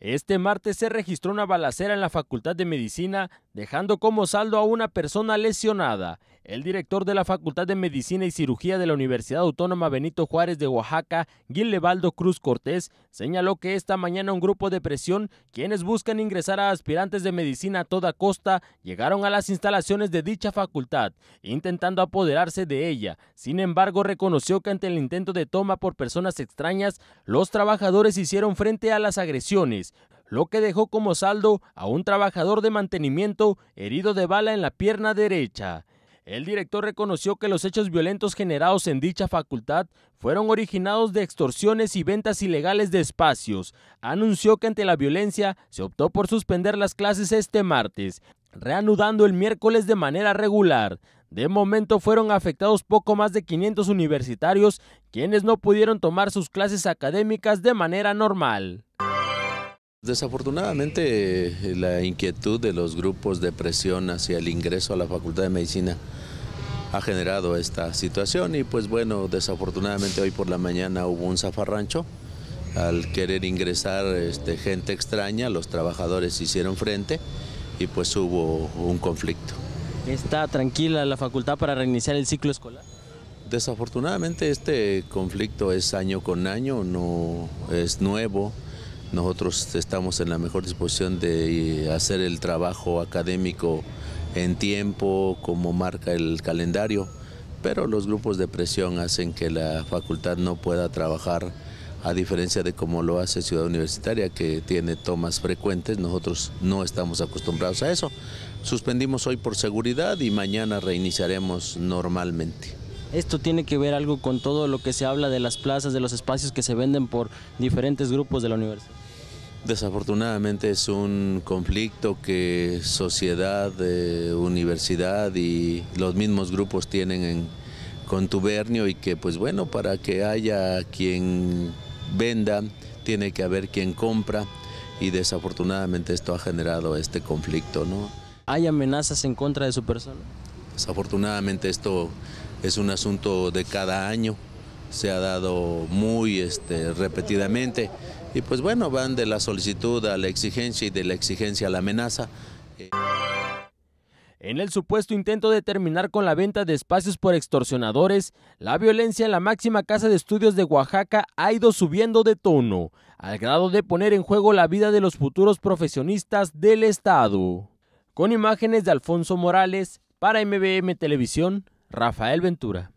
Este martes se registró una balacera en la Facultad de Medicina dejando como saldo a una persona lesionada. El director de la Facultad de Medicina y Cirugía de la Universidad Autónoma Benito Juárez de Oaxaca, Guillebaldo Cruz Cortés, señaló que esta mañana un grupo de presión, quienes buscan ingresar a aspirantes de medicina a toda costa, llegaron a las instalaciones de dicha facultad, intentando apoderarse de ella. Sin embargo, reconoció que ante el intento de toma por personas extrañas, los trabajadores hicieron frente a las agresiones lo que dejó como saldo a un trabajador de mantenimiento herido de bala en la pierna derecha. El director reconoció que los hechos violentos generados en dicha facultad fueron originados de extorsiones y ventas ilegales de espacios. Anunció que ante la violencia se optó por suspender las clases este martes, reanudando el miércoles de manera regular. De momento fueron afectados poco más de 500 universitarios, quienes no pudieron tomar sus clases académicas de manera normal. Desafortunadamente, eh, la inquietud de los grupos de presión hacia el ingreso a la Facultad de Medicina ha generado esta situación y pues bueno, desafortunadamente hoy por la mañana hubo un zafarrancho. Al querer ingresar este, gente extraña, los trabajadores hicieron frente y pues hubo un conflicto. ¿Está tranquila la facultad para reiniciar el ciclo escolar? Desafortunadamente este conflicto es año con año, no es nuevo. Nosotros estamos en la mejor disposición de eh, hacer el trabajo académico en tiempo, como marca el calendario, pero los grupos de presión hacen que la facultad no pueda trabajar a diferencia de cómo lo hace Ciudad Universitaria, que tiene tomas frecuentes, nosotros no estamos acostumbrados a eso. Suspendimos hoy por seguridad y mañana reiniciaremos normalmente. Esto tiene que ver algo con todo lo que se habla de las plazas, de los espacios que se venden por diferentes grupos de la universidad. Desafortunadamente es un conflicto que sociedad, eh, universidad y los mismos grupos tienen en contubernio y que pues bueno, para que haya quien venda, tiene que haber quien compra y desafortunadamente esto ha generado este conflicto. ¿no? ¿Hay amenazas en contra de su persona? Desafortunadamente esto es un asunto de cada año, se ha dado muy este, repetidamente y pues bueno, van de la solicitud a la exigencia y de la exigencia a la amenaza. En el supuesto intento de terminar con la venta de espacios por extorsionadores, la violencia en la máxima casa de estudios de Oaxaca ha ido subiendo de tono, al grado de poner en juego la vida de los futuros profesionistas del Estado. Con imágenes de Alfonso Morales, para MBM Televisión, Rafael Ventura.